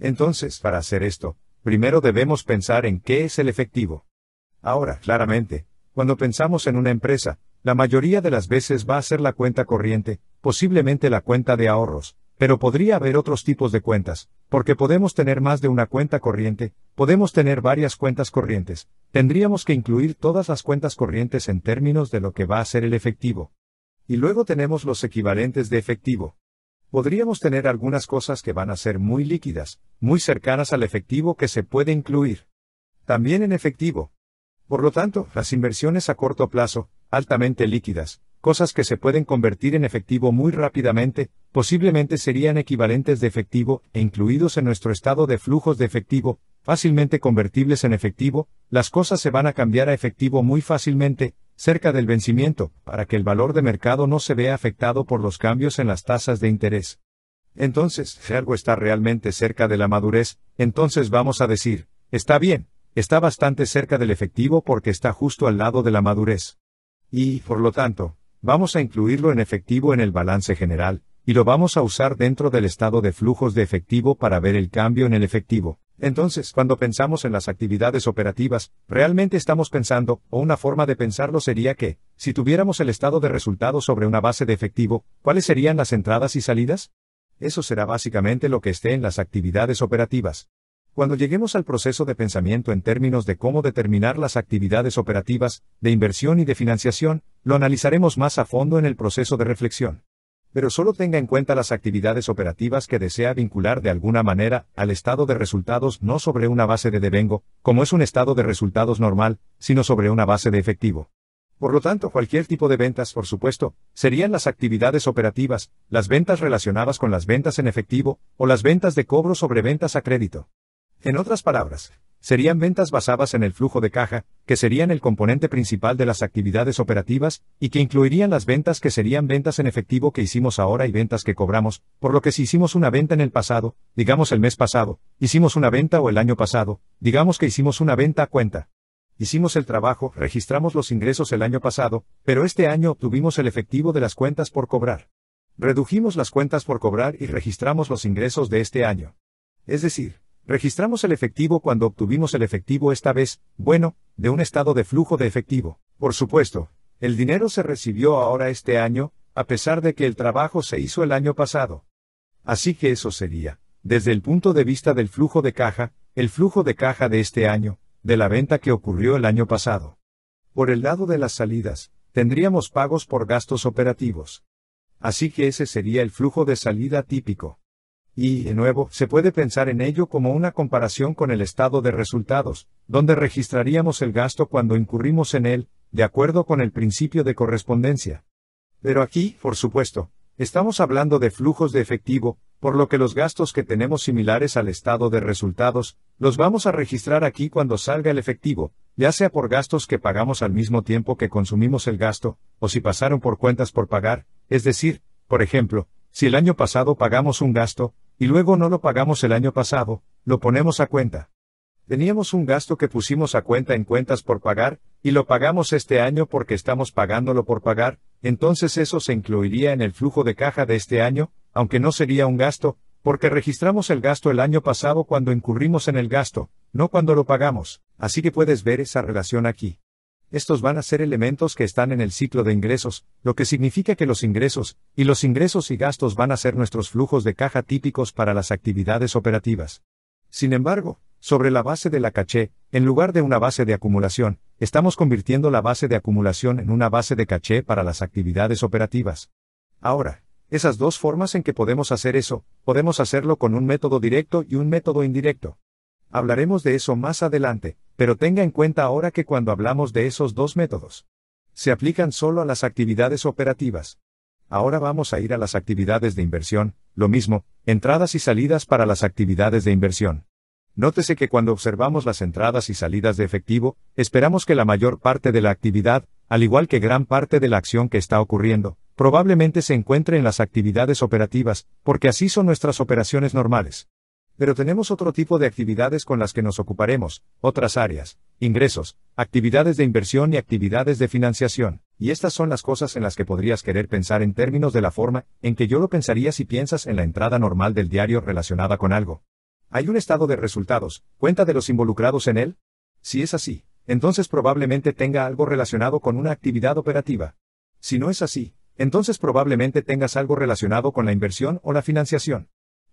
Entonces, para hacer esto, primero debemos pensar en qué es el efectivo. Ahora, claramente, cuando pensamos en una empresa, la mayoría de las veces va a ser la cuenta corriente, posiblemente la cuenta de ahorros, pero podría haber otros tipos de cuentas, porque podemos tener más de una cuenta corriente, podemos tener varias cuentas corrientes, tendríamos que incluir todas las cuentas corrientes en términos de lo que va a ser el efectivo. Y luego tenemos los equivalentes de efectivo podríamos tener algunas cosas que van a ser muy líquidas, muy cercanas al efectivo que se puede incluir. También en efectivo. Por lo tanto, las inversiones a corto plazo, altamente líquidas, cosas que se pueden convertir en efectivo muy rápidamente, posiblemente serían equivalentes de efectivo e incluidos en nuestro estado de flujos de efectivo, fácilmente convertibles en efectivo, las cosas se van a cambiar a efectivo muy fácilmente, cerca del vencimiento, para que el valor de mercado no se vea afectado por los cambios en las tasas de interés. Entonces, si algo está realmente cerca de la madurez, entonces vamos a decir, está bien, está bastante cerca del efectivo porque está justo al lado de la madurez. Y, por lo tanto, vamos a incluirlo en efectivo en el balance general, y lo vamos a usar dentro del estado de flujos de efectivo para ver el cambio en el efectivo. Entonces, cuando pensamos en las actividades operativas, realmente estamos pensando, o una forma de pensarlo sería que, si tuviéramos el estado de resultados sobre una base de efectivo, ¿cuáles serían las entradas y salidas? Eso será básicamente lo que esté en las actividades operativas. Cuando lleguemos al proceso de pensamiento en términos de cómo determinar las actividades operativas, de inversión y de financiación, lo analizaremos más a fondo en el proceso de reflexión pero solo tenga en cuenta las actividades operativas que desea vincular de alguna manera al estado de resultados no sobre una base de devengo, como es un estado de resultados normal, sino sobre una base de efectivo. Por lo tanto, cualquier tipo de ventas, por supuesto, serían las actividades operativas, las ventas relacionadas con las ventas en efectivo, o las ventas de cobro sobre ventas a crédito. En otras palabras, serían ventas basadas en el flujo de caja, que serían el componente principal de las actividades operativas, y que incluirían las ventas que serían ventas en efectivo que hicimos ahora y ventas que cobramos, por lo que si hicimos una venta en el pasado, digamos el mes pasado, hicimos una venta o el año pasado, digamos que hicimos una venta a cuenta. Hicimos el trabajo, registramos los ingresos el año pasado, pero este año obtuvimos el efectivo de las cuentas por cobrar. Redujimos las cuentas por cobrar y registramos los ingresos de este año. Es decir, Registramos el efectivo cuando obtuvimos el efectivo esta vez, bueno, de un estado de flujo de efectivo. Por supuesto, el dinero se recibió ahora este año, a pesar de que el trabajo se hizo el año pasado. Así que eso sería, desde el punto de vista del flujo de caja, el flujo de caja de este año, de la venta que ocurrió el año pasado. Por el lado de las salidas, tendríamos pagos por gastos operativos. Así que ese sería el flujo de salida típico. Y, de nuevo, se puede pensar en ello como una comparación con el estado de resultados, donde registraríamos el gasto cuando incurrimos en él, de acuerdo con el principio de correspondencia. Pero aquí, por supuesto, estamos hablando de flujos de efectivo, por lo que los gastos que tenemos similares al estado de resultados, los vamos a registrar aquí cuando salga el efectivo, ya sea por gastos que pagamos al mismo tiempo que consumimos el gasto, o si pasaron por cuentas por pagar, es decir, por ejemplo, si el año pasado pagamos un gasto, y luego no lo pagamos el año pasado, lo ponemos a cuenta. Teníamos un gasto que pusimos a cuenta en cuentas por pagar, y lo pagamos este año porque estamos pagándolo por pagar, entonces eso se incluiría en el flujo de caja de este año, aunque no sería un gasto, porque registramos el gasto el año pasado cuando incurrimos en el gasto, no cuando lo pagamos, así que puedes ver esa relación aquí estos van a ser elementos que están en el ciclo de ingresos, lo que significa que los ingresos, y los ingresos y gastos van a ser nuestros flujos de caja típicos para las actividades operativas. Sin embargo, sobre la base de la caché, en lugar de una base de acumulación, estamos convirtiendo la base de acumulación en una base de caché para las actividades operativas. Ahora, esas dos formas en que podemos hacer eso, podemos hacerlo con un método directo y un método indirecto. Hablaremos de eso más adelante, pero tenga en cuenta ahora que cuando hablamos de esos dos métodos, se aplican solo a las actividades operativas. Ahora vamos a ir a las actividades de inversión, lo mismo, entradas y salidas para las actividades de inversión. Nótese que cuando observamos las entradas y salidas de efectivo, esperamos que la mayor parte de la actividad, al igual que gran parte de la acción que está ocurriendo, probablemente se encuentre en las actividades operativas, porque así son nuestras operaciones normales. Pero tenemos otro tipo de actividades con las que nos ocuparemos, otras áreas, ingresos, actividades de inversión y actividades de financiación. Y estas son las cosas en las que podrías querer pensar en términos de la forma en que yo lo pensaría si piensas en la entrada normal del diario relacionada con algo. ¿Hay un estado de resultados, cuenta de los involucrados en él? Si es así, entonces probablemente tenga algo relacionado con una actividad operativa. Si no es así, entonces probablemente tengas algo relacionado con la inversión o la financiación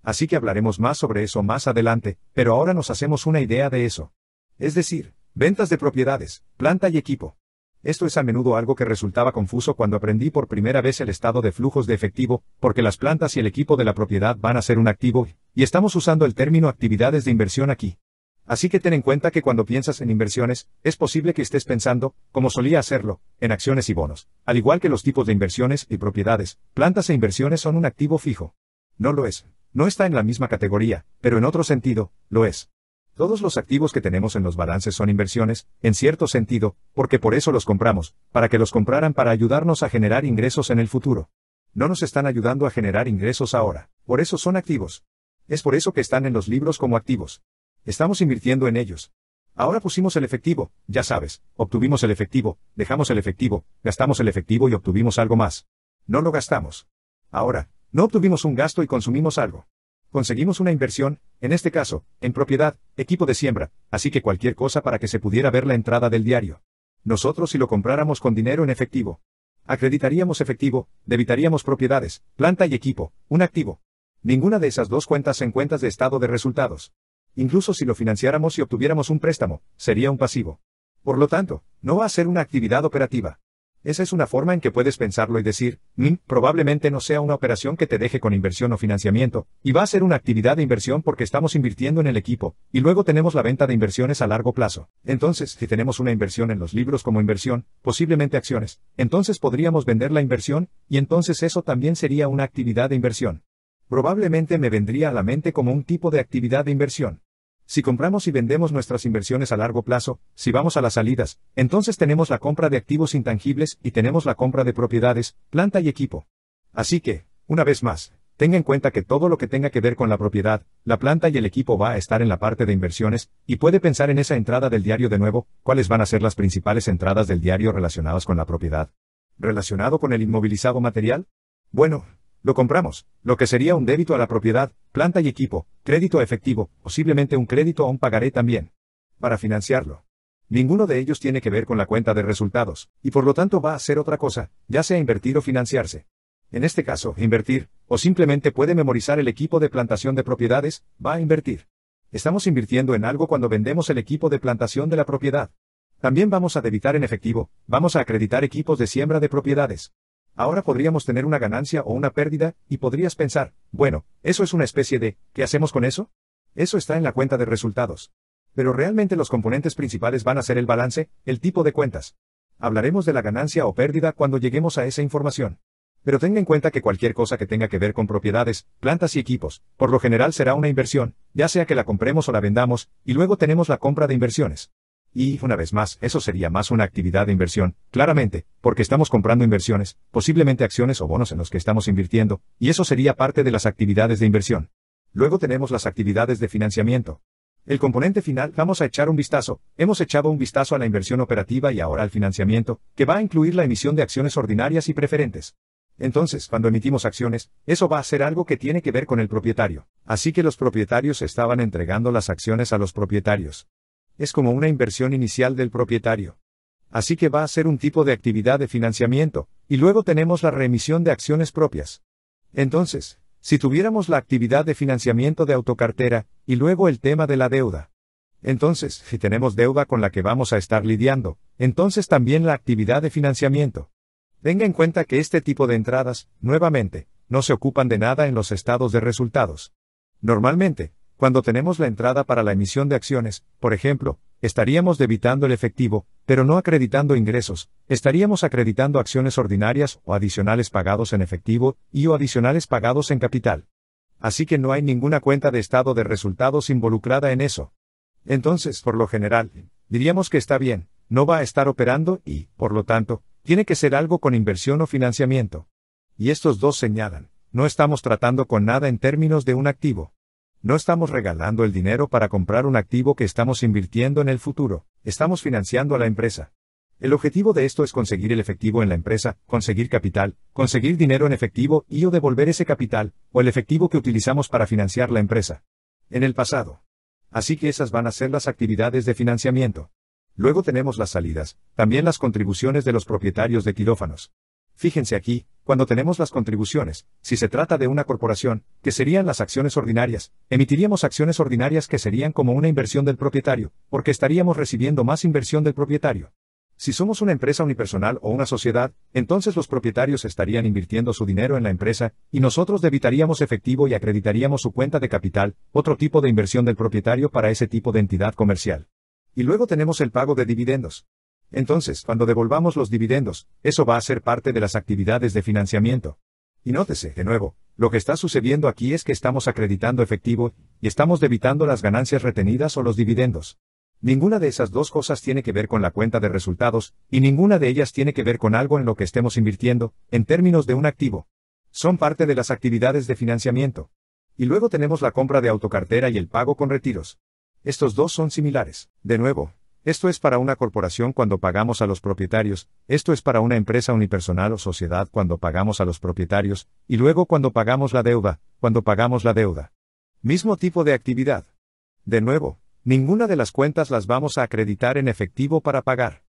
así que hablaremos más sobre eso más adelante, pero ahora nos hacemos una idea de eso. Es decir, ventas de propiedades, planta y equipo. Esto es a menudo algo que resultaba confuso cuando aprendí por primera vez el estado de flujos de efectivo, porque las plantas y el equipo de la propiedad van a ser un activo, y estamos usando el término actividades de inversión aquí. Así que ten en cuenta que cuando piensas en inversiones, es posible que estés pensando, como solía hacerlo, en acciones y bonos. Al igual que los tipos de inversiones y propiedades, plantas e inversiones son un activo fijo. No lo es no está en la misma categoría, pero en otro sentido, lo es. Todos los activos que tenemos en los balances son inversiones, en cierto sentido, porque por eso los compramos, para que los compraran para ayudarnos a generar ingresos en el futuro. No nos están ayudando a generar ingresos ahora, por eso son activos. Es por eso que están en los libros como activos. Estamos invirtiendo en ellos. Ahora pusimos el efectivo, ya sabes, obtuvimos el efectivo, dejamos el efectivo, gastamos el efectivo y obtuvimos algo más. No lo gastamos. Ahora, no obtuvimos un gasto y consumimos algo. Conseguimos una inversión, en este caso, en propiedad, equipo de siembra, así que cualquier cosa para que se pudiera ver la entrada del diario. Nosotros si lo compráramos con dinero en efectivo. Acreditaríamos efectivo, debitaríamos propiedades, planta y equipo, un activo. Ninguna de esas dos cuentas en cuentas de estado de resultados. Incluso si lo financiáramos y obtuviéramos un préstamo, sería un pasivo. Por lo tanto, no va a ser una actividad operativa. Esa es una forma en que puedes pensarlo y decir, mm, probablemente no sea una operación que te deje con inversión o financiamiento, y va a ser una actividad de inversión porque estamos invirtiendo en el equipo, y luego tenemos la venta de inversiones a largo plazo. Entonces, si tenemos una inversión en los libros como inversión, posiblemente acciones, entonces podríamos vender la inversión, y entonces eso también sería una actividad de inversión. Probablemente me vendría a la mente como un tipo de actividad de inversión. Si compramos y vendemos nuestras inversiones a largo plazo, si vamos a las salidas, entonces tenemos la compra de activos intangibles y tenemos la compra de propiedades, planta y equipo. Así que, una vez más, tenga en cuenta que todo lo que tenga que ver con la propiedad, la planta y el equipo va a estar en la parte de inversiones, y puede pensar en esa entrada del diario de nuevo, cuáles van a ser las principales entradas del diario relacionadas con la propiedad. ¿Relacionado con el inmovilizado material? Bueno, lo compramos, lo que sería un débito a la propiedad, planta y equipo, crédito efectivo, posiblemente un crédito a un pagaré también. Para financiarlo. Ninguno de ellos tiene que ver con la cuenta de resultados, y por lo tanto va a ser otra cosa, ya sea invertir o financiarse. En este caso, invertir, o simplemente puede memorizar el equipo de plantación de propiedades, va a invertir. Estamos invirtiendo en algo cuando vendemos el equipo de plantación de la propiedad. También vamos a debitar en efectivo, vamos a acreditar equipos de siembra de propiedades. Ahora podríamos tener una ganancia o una pérdida, y podrías pensar, bueno, eso es una especie de, ¿qué hacemos con eso? Eso está en la cuenta de resultados. Pero realmente los componentes principales van a ser el balance, el tipo de cuentas. Hablaremos de la ganancia o pérdida cuando lleguemos a esa información. Pero tenga en cuenta que cualquier cosa que tenga que ver con propiedades, plantas y equipos, por lo general será una inversión, ya sea que la compremos o la vendamos, y luego tenemos la compra de inversiones. Y, una vez más, eso sería más una actividad de inversión, claramente, porque estamos comprando inversiones, posiblemente acciones o bonos en los que estamos invirtiendo, y eso sería parte de las actividades de inversión. Luego tenemos las actividades de financiamiento. El componente final, vamos a echar un vistazo, hemos echado un vistazo a la inversión operativa y ahora al financiamiento, que va a incluir la emisión de acciones ordinarias y preferentes. Entonces, cuando emitimos acciones, eso va a ser algo que tiene que ver con el propietario. Así que los propietarios estaban entregando las acciones a los propietarios es como una inversión inicial del propietario. Así que va a ser un tipo de actividad de financiamiento, y luego tenemos la remisión de acciones propias. Entonces, si tuviéramos la actividad de financiamiento de autocartera, y luego el tema de la deuda. Entonces, si tenemos deuda con la que vamos a estar lidiando, entonces también la actividad de financiamiento. Tenga en cuenta que este tipo de entradas, nuevamente, no se ocupan de nada en los estados de resultados. Normalmente, cuando tenemos la entrada para la emisión de acciones, por ejemplo, estaríamos debitando el efectivo, pero no acreditando ingresos, estaríamos acreditando acciones ordinarias o adicionales pagados en efectivo y o adicionales pagados en capital. Así que no hay ninguna cuenta de estado de resultados involucrada en eso. Entonces, por lo general, diríamos que está bien, no va a estar operando y, por lo tanto, tiene que ser algo con inversión o financiamiento. Y estos dos señalan, no estamos tratando con nada en términos de un activo. No estamos regalando el dinero para comprar un activo que estamos invirtiendo en el futuro, estamos financiando a la empresa. El objetivo de esto es conseguir el efectivo en la empresa, conseguir capital, conseguir dinero en efectivo y o devolver ese capital, o el efectivo que utilizamos para financiar la empresa. En el pasado. Así que esas van a ser las actividades de financiamiento. Luego tenemos las salidas, también las contribuciones de los propietarios de quirófanos. Fíjense aquí, cuando tenemos las contribuciones, si se trata de una corporación, que serían las acciones ordinarias, emitiríamos acciones ordinarias que serían como una inversión del propietario, porque estaríamos recibiendo más inversión del propietario. Si somos una empresa unipersonal o una sociedad, entonces los propietarios estarían invirtiendo su dinero en la empresa, y nosotros debitaríamos efectivo y acreditaríamos su cuenta de capital, otro tipo de inversión del propietario para ese tipo de entidad comercial. Y luego tenemos el pago de dividendos. Entonces, cuando devolvamos los dividendos, eso va a ser parte de las actividades de financiamiento. Y nótese, de nuevo, lo que está sucediendo aquí es que estamos acreditando efectivo, y estamos debitando las ganancias retenidas o los dividendos. Ninguna de esas dos cosas tiene que ver con la cuenta de resultados, y ninguna de ellas tiene que ver con algo en lo que estemos invirtiendo, en términos de un activo. Son parte de las actividades de financiamiento. Y luego tenemos la compra de autocartera y el pago con retiros. Estos dos son similares. De nuevo, esto es para una corporación cuando pagamos a los propietarios, esto es para una empresa unipersonal o sociedad cuando pagamos a los propietarios, y luego cuando pagamos la deuda, cuando pagamos la deuda. Mismo tipo de actividad. De nuevo, ninguna de las cuentas las vamos a acreditar en efectivo para pagar.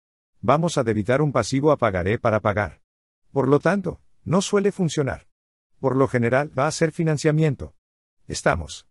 Vamos a debitar un pasivo a pagaré para pagar. Por lo tanto, no suele funcionar. Por lo general va a ser financiamiento. Estamos